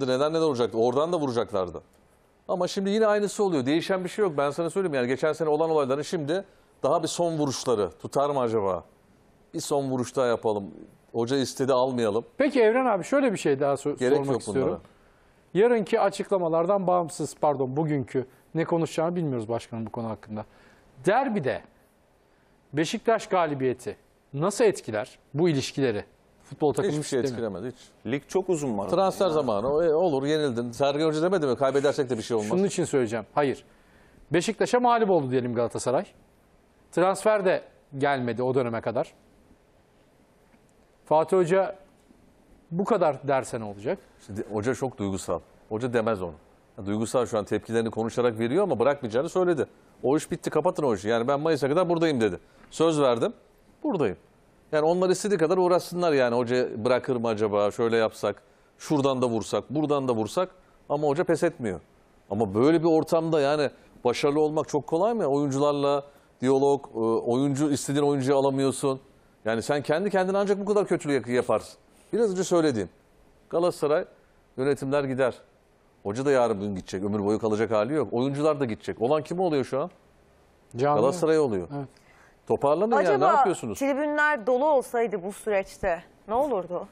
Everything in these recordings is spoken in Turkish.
Neden neden olacaktı? Oradan da vuracaklardı. Ama şimdi yine aynısı oluyor. Değişen bir şey yok. Ben sana söyleyeyim yani geçen sene olan olayların şimdi daha bir son vuruşları tutar mı acaba? Bir son vuruş daha yapalım. Hoca istedi almayalım. Peki Evren abi şöyle bir şey daha so Gerek sormak yok istiyorum. Yarınki açıklamalardan bağımsız pardon bugünkü ne konuşacağını bilmiyoruz başkanım bu konu hakkında. Derbide Beşiktaş galibiyeti nasıl etkiler bu ilişkileri? futbol takımı Hiçbir şey sistemi. etkilemedi hiç. Lig çok uzun var. Transfer zamanı e, olur yenildin. Sergen Hoca demedi mi kaybedersek de bir şey olmaz. Şunun için söyleyeceğim. Hayır. Beşiktaş'a mağlup oldu diyelim Galatasaray. Transfer de gelmedi o döneme kadar. Fatih Hoca bu kadar dersen olacak. Şimdi hoca çok duygusal. Hoca demez onu. Duygusal şu an tepkilerini konuşarak veriyor ama bırakmayacağını söyledi. O iş bitti kapatın o işi. Yani ben Mayıs'a kadar buradayım dedi. Söz verdim buradayım. Yani onlar istediği kadar uğraşsınlar yani hoca bırakır mı acaba şöyle yapsak, şuradan da vursak, buradan da vursak ama hoca pes etmiyor. Ama böyle bir ortamda yani başarılı olmak çok kolay mı? Oyuncularla diyalog, e, oyuncu istediğin oyuncuyu alamıyorsun. Yani sen kendi kendine ancak bu kadar kötülük yaparsın. Biraz önce söylediğim. Galatasaray yönetimler gider. Hoca da yarın bugün gidecek. Ömür boyu kalacak hali yok. Oyuncular da gidecek. Olan kim oluyor şu an? Canlı. Galatasaray oluyor. Evet. Toparlanın ya ne yapıyorsunuz? tribünler dolu olsaydı bu süreçte ne olurdu?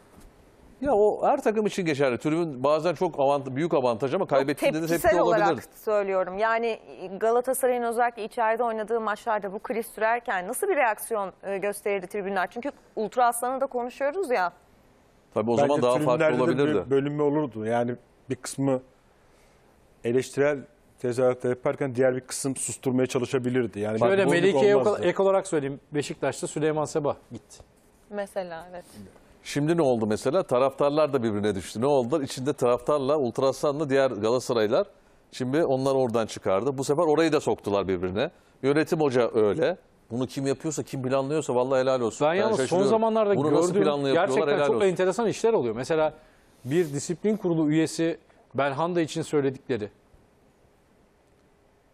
Ya o her takım için geçerli. Tribün bazen çok avant büyük avantaj ama kaybettiğinde de tepki olabilir. olarak söylüyorum. Yani Galatasaray'ın özellikle içeride oynadığı maçlarda bu kriz sürerken nasıl bir reaksiyon e, gösterirdi tribünler? Çünkü Ultra Aslan'ı da konuşuyoruz ya. Tabii o Bence zaman daha farklı tribünlerde de olabilirdi. bir bölünme olurdu. Yani bir kısmı eleştirel tezahürat yaparken diğer bir kısım susturmaya çalışabilirdi. Yani Şöyle Melike'ye ek olarak söyleyeyim. Beşiktaş'ta Süleyman Seba gitti. Mesela evet. Şimdi ne oldu mesela? Taraftarlar da birbirine düştü. Ne oldu? İçinde taraftarla, Ultrasan'la diğer Galatasaraylar. Şimdi onlar oradan çıkardı. Bu sefer orayı da soktular birbirine. Yönetim hoca öyle. Bunu kim yapıyorsa, kim planlıyorsa vallahi helal olsun. Ben, ben yalnız son zamanlarda Bunu gördüğüm gerçekten çok olsun. enteresan işler oluyor. Mesela bir disiplin kurulu üyesi Belhanda için söyledikleri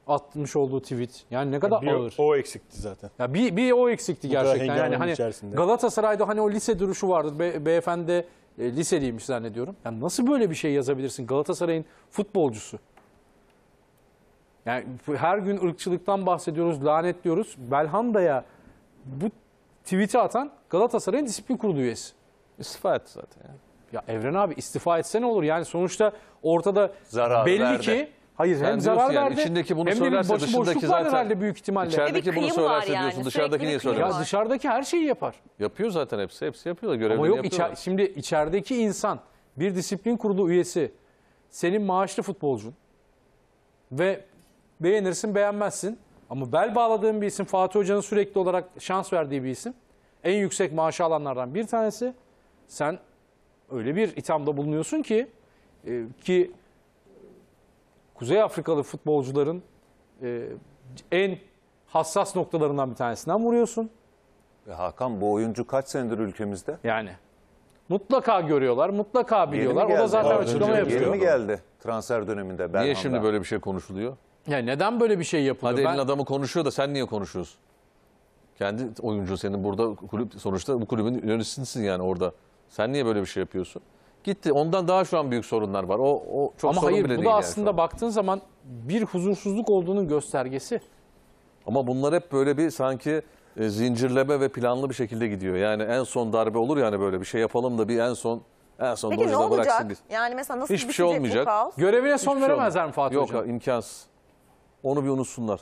atmış olduğu tweet. Yani ne e, kadar bir ağır. o eksikti zaten. Ya bir, bir o eksikti gerçekten. Yani hani içerisinde. Galatasaray'da hani o lise duruşu vardı. Be, beyefendi e, liseliymiş zannediyorum. Yani nasıl böyle bir şey yazabilirsin Galatasaray'ın futbolcusu? Yani her gün ırkçılıktan bahsediyoruz, lanetliyoruz. Belhanda'ya bu tweet'i atan Galatasaray'ın disiplin kurulu üyesi. İstifa etti zaten. Yani. Ya Evren abi istifa etse ne olur? Yani sonuçta ortada Zararı belli verdi. ki Hayır Sen hem zarar yani, verdi. İçindeki bunu hem de bir söylerse başı dışındaki var zaten. herhalde büyük ihtimalle. E içerideki bir bunu kıyım söylerse yani, diyorsun dışarıdaki niye bir Ya dışarıdaki her şeyi yapar. Yapıyor zaten hepsi. Hepsi yapıyorlar. Görevlerini Ama yok içer- şimdi içerideki insan bir disiplin kurulu üyesi senin maaşlı futbolcun ve beğenirsin beğenmezsin ama bel bağladığın bir isim Fatih Hoca'nın sürekli olarak şans verdiği bir isim en yüksek maaşı alanlardan bir tanesi sen öyle bir ithamda bulunuyorsun ki e, ki Kuzey Afrikalı futbolcuların e, en hassas noktalarından bir tanesinden vuruyorsun. E Hakan bu oyuncu kaç senedir ülkemizde? Yani. Mutlaka görüyorlar, mutlaka biliyorlar. O da zaten Pardon, açıklama yapıyor. Yeni mi geldi transfer döneminde? Berhan'da. Niye şimdi böyle bir şey konuşuluyor? Ya neden böyle bir şey yapılıyor? Hadi ben... adamı konuşuyor da sen niye konuşuyorsun? Kendi oyuncu senin burada kulüp sonuçta bu kulübün yöneticisin yani orada. Sen niye böyle bir şey yapıyorsun? gitti. Ondan daha şu an büyük sorunlar var. O, o çok Ama sorun hayır, bile Ama hayır bu da aslında yani baktığın zaman bir huzursuzluk olduğunun göstergesi. Ama bunlar hep böyle bir sanki e, zincirleme ve planlı bir şekilde gidiyor. Yani en son darbe olur yani böyle bir şey yapalım da bir en son en son Peki ne olacak? Biz. Yani mesela nasıl Hiçbir şey olmayacak. Görevine son Hiçbir şey veremezler şey mi Fatih Yok, Hocam? Yok imkansız. Onu bir unutsunlar.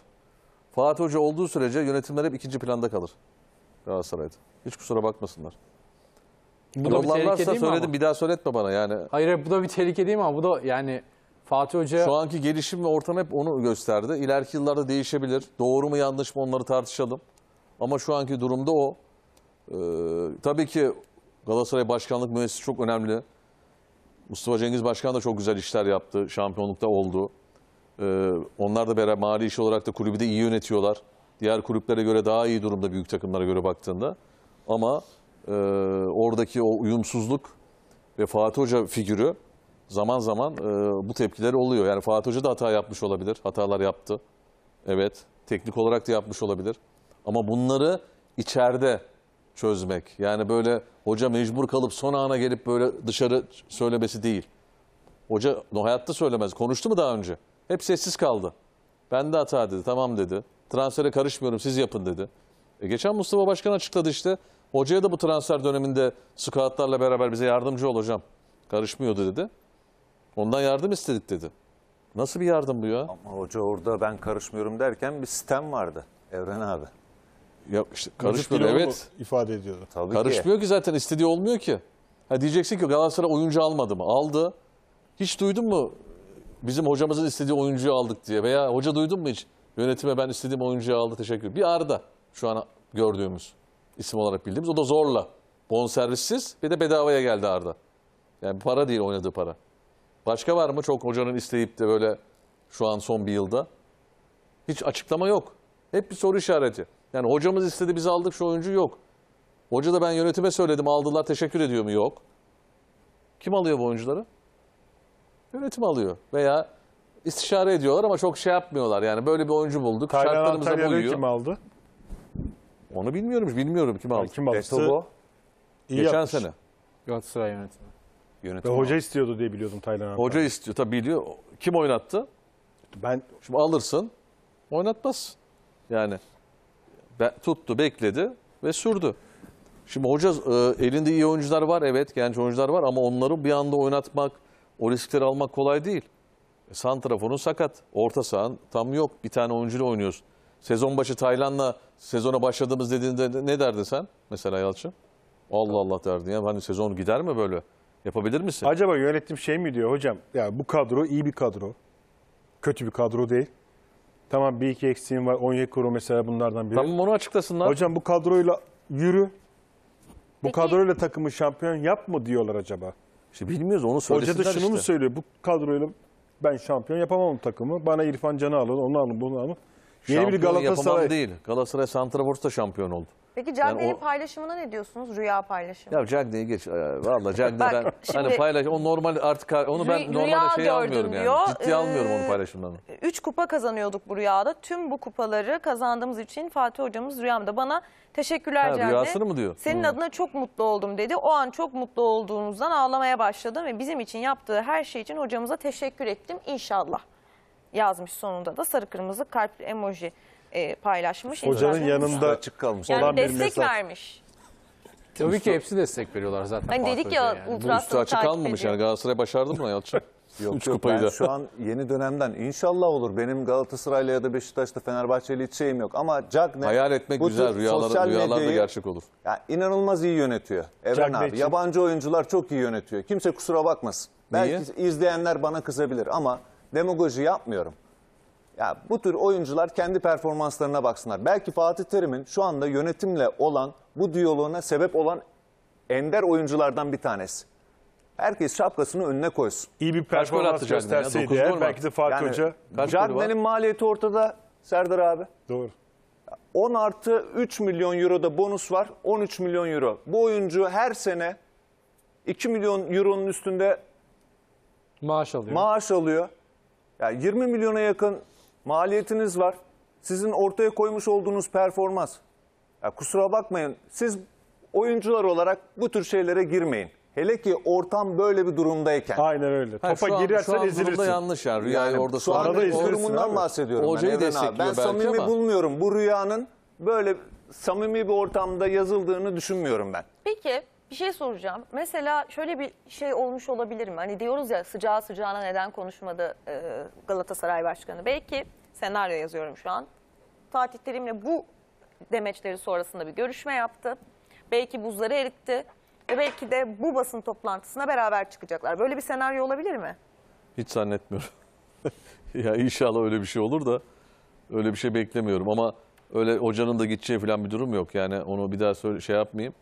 Fatih Hoca olduğu sürece yönetimler hep ikinci planda kalır Galatasaray'da. Hiç kusura bakmasınlar. Bu da bir tehlike değil mi söyledim ama? bir daha söyletme bana yani. Hayır bu da bir tehlike değil mi ama bu da yani Fatih Hoca... Şu anki gelişim ve ortam hep onu gösterdi. İleriki yıllarda değişebilir. Doğru mu yanlış mı onları tartışalım. Ama şu anki durumda o. Ee, tabii ki Galatasaray Başkanlık Müessesi çok önemli. Mustafa Cengiz Başkan da çok güzel işler yaptı. Şampiyonlukta oldu. Ee, onlar da beraber mali iş olarak da kulübü de iyi yönetiyorlar. Diğer kulüplere göre daha iyi durumda büyük takımlara göre baktığında. Ama e, oradaki o uyumsuzluk ve Fatih Hoca figürü zaman zaman e, bu tepkiler oluyor. Yani Fatih Hoca da hata yapmış olabilir. Hatalar yaptı. Evet. Teknik olarak da yapmış olabilir. Ama bunları içeride çözmek. Yani böyle hoca mecbur kalıp son ana gelip böyle dışarı söylemesi değil. Hoca no, hayatta söylemez. Konuştu mu daha önce? Hep sessiz kaldı. Ben de hata dedi. Tamam dedi. Transfere karışmıyorum siz yapın dedi. E geçen Mustafa Başkan açıkladı işte. Hocaya da bu transfer döneminde scoutlarla beraber bize yardımcı ol hocam. Karışmıyordu dedi. Ondan yardım istedik dedi. Nasıl bir yardım bu ya? Ama hoca orada ben karışmıyorum derken bir sistem vardı Evren abi. Ya işte karışmıyor evet. ifade ediyordu. Tabii ki. Karışmıyor ki zaten istediği olmuyor ki. Ha diyeceksin ki Galatasaray oyuncu almadı mı? Aldı. Hiç duydun mu bizim hocamızın istediği oyuncuyu aldık diye veya hoca duydun mu hiç? Yönetime ben istediğim oyuncuyu aldı teşekkür. Bir Arda şu an gördüğümüz isim olarak bildiğimiz. O da zorla. Bonservissiz bir de bedavaya geldi Arda. Yani para değil oynadığı para. Başka var mı çok hocanın isteyip de böyle şu an son bir yılda? Hiç açıklama yok. Hep bir soru işareti. Yani hocamız istedi biz aldık şu oyuncu yok. Hoca da ben yönetime söyledim aldılar teşekkür ediyor mu yok. Kim alıyor bu oyuncuları? Yönetim alıyor veya istişare ediyorlar ama çok şey yapmıyorlar. Yani böyle bir oyuncu bulduk. Taylan şartlarımıza Antalya'da kim aldı? Onu bilmiyorum. Bilmiyorum kim aldı. Kim aldı? Etobo. İyi geçen yapmış. sene. Galatasaray yönetimi. Yönetim Ve hoca aldı. istiyordu diye biliyordum Taylan abi. Hoca istiyor. Tabii biliyor. Kim oynattı? Ben Şimdi alırsın, oynatmaz. Yani ben tuttu, bekledi ve sürdü. Şimdi hoca e, elinde iyi oyuncular var evet genç oyuncular var ama onları bir anda oynatmak, o riskleri almak kolay değil. E, Santrafor'un sakat, orta sahan tam yok. Bir tane oyuncuyla oynuyorsun. Sezon başı Taylan'la sezona başladığımız dediğinde ne derdin sen mesela Yalçın? Allah Allah derdin ya hani sezon gider mi böyle? Yapabilir misin? Acaba yönettiğim şey mi diyor hocam? Ya bu kadro iyi bir kadro. Kötü bir kadro değil. Tamam bir iki eksiğim var. Onyekuru mesela bunlardan biri. Tamam onu açıklasınlar. Hocam bu kadroyla yürü. Bu Peki. kadroyla takımı şampiyon yap mı diyorlar acaba? İşte bilmiyoruz onu söylesinler Hoca da şunu işte. mu söylüyor? Bu kadroyla ben şampiyon yapamam takımı. Bana İrfan Can'ı alın, onu alın, bunu alın. Yeni bir Galatasaray değil. Galatasaray Santrafor'da şampiyon oldu. Peki Cagney'in yani o... paylaşımına ne diyorsunuz? Rüya paylaşımı. Ya Cagney'i geç. E, Valla Cagney'den şimdi... hani paylaş. O normal artık onu ben normalde şey almıyorum diyor. yani. Ciddi ee, almıyorum onu paylaşımlarını. Üç kupa kazanıyorduk bu rüyada. Tüm bu kupaları kazandığımız için Fatih hocamız rüyamda bana teşekkürler ha, Cagney. Rüyasını mı diyor? Senin hmm. adına çok mutlu oldum dedi. O an çok mutlu olduğunuzdan ağlamaya başladım ve bizim için yaptığı her şey için hocamıza teşekkür ettim inşallah yazmış sonunda da sarı kırmızı kalp emoji e, paylaşmış. Hocanın yanında açık kalmış. Yani olan destek bir mesaj. vermiş. Tabii ki hepsi destek veriyorlar zaten. Hani dedik ya yani. ultrason takip açık kalmamış yani Galatasaray başardı mı Yalçın? Yok, Üç yok ben da. şu an yeni dönemden inşallah olur. Benim Galatasaray'la ya da Beşiktaş'ta Fenerbahçe'yle hiç şeyim yok. Ama Cagne... Hayal etmek bu güzel rüyalar, rüyalar da gerçek olur. Yani inanılmaz iyi yönetiyor Evren Cagne abi. Için. Yabancı oyuncular çok iyi yönetiyor. Kimse kusura bakmasın. Belki izleyenler bana kızabilir ama demagoji yapmıyorum. Ya bu tür oyuncular kendi performanslarına baksınlar. Belki Fatih Terim'in şu anda yönetimle olan bu diyaloğuna sebep olan ender oyunculardan bir tanesi. Herkes şapkasını önüne koysun. İyi bir performans gösterseydi eğer belki de Fatih yani, Hoca. Cagney'in maliyeti ortada Serdar abi. Doğru. 10 artı 3 milyon euro da bonus var. 13 milyon euro. Bu oyuncu her sene 2 milyon euronun üstünde maaş alıyor. Maaş alıyor. Yani 20 milyona yakın maliyetiniz var. Sizin ortaya koymuş olduğunuz performans. Ya kusura bakmayın siz oyuncular olarak bu tür şeylere girmeyin. Hele ki ortam böyle bir durumdayken. Aynen öyle. Hayır, Topa girersen an, şu an yanlış ya. Rüyayı yani, orada şu anda durumundan abi. bahsediyorum. Hocayı ben, abi. ben samimi ama. bulmuyorum. Bu rüyanın böyle samimi bir ortamda yazıldığını düşünmüyorum ben. Peki bir şey soracağım. Mesela şöyle bir şey olmuş olabilir mi? Hani diyoruz ya sıcağı sıcağına neden konuşmadı e, Galatasaray Başkanı. Belki senaryo yazıyorum şu an. Fatih Terim'le bu demeçleri sonrasında bir görüşme yaptı. Belki buzları eritti. Ve belki de bu basın toplantısına beraber çıkacaklar. Böyle bir senaryo olabilir mi? Hiç zannetmiyorum. ya inşallah öyle bir şey olur da öyle bir şey beklemiyorum ama öyle hocanın da gideceği falan bir durum yok. Yani onu bir daha söyle, şey yapmayayım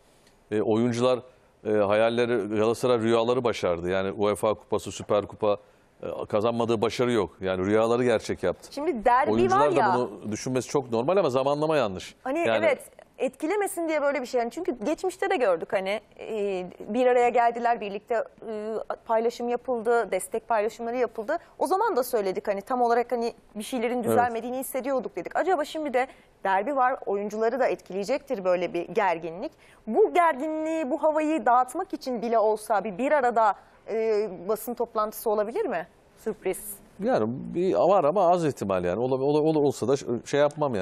e, oyuncular e, hayalleri Galatasaray rüyaları başardı. Yani UEFA Kupası, Süper Kupa e, kazanmadığı başarı yok. Yani rüyaları gerçek yaptı. Şimdi derbi Oyuncular var ya. da bunu düşünmesi çok normal ama zamanlama yanlış. Hani yani, evet etkilemesin diye böyle bir şey. Yani çünkü geçmişte de gördük hani e, bir araya geldiler birlikte e, paylaşım yapıldı, destek paylaşımları yapıldı. O zaman da söyledik hani tam olarak hani bir şeylerin düzelmediğini hissediyorduk dedik. Acaba şimdi de derbi var oyuncuları da etkileyecektir böyle bir gerginlik. Bu gerginliği bu havayı dağıtmak için bile olsa bir bir arada e, basın toplantısı olabilir mi? Sürpriz. Yani bir var ama az ihtimal yani. Ola, ola, olsa da şey yapmam yani.